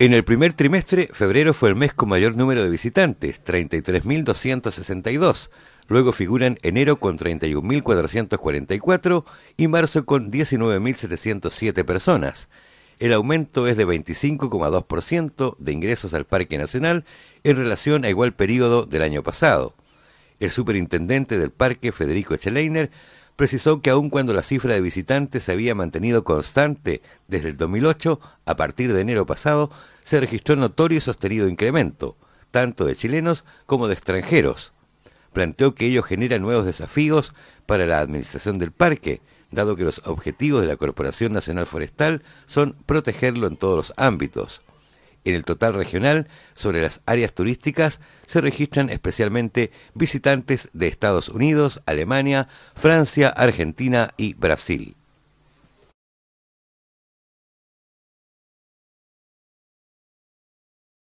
En el primer trimestre, febrero fue el mes con mayor número de visitantes, 33.262. Luego figuran enero con 31.444 y marzo con 19.707 personas. El aumento es de 25,2% de ingresos al Parque Nacional en relación a igual periodo del año pasado. El superintendente del parque, Federico Echeleiner, precisó que aun cuando la cifra de visitantes se había mantenido constante desde el 2008, a partir de enero pasado, se registró notorio y sostenido incremento, tanto de chilenos como de extranjeros. Planteó que ello genera nuevos desafíos para la administración del parque, dado que los objetivos de la Corporación Nacional Forestal son protegerlo en todos los ámbitos. En el total regional, sobre las áreas turísticas, se registran especialmente visitantes de Estados Unidos, Alemania, Francia, Argentina y Brasil.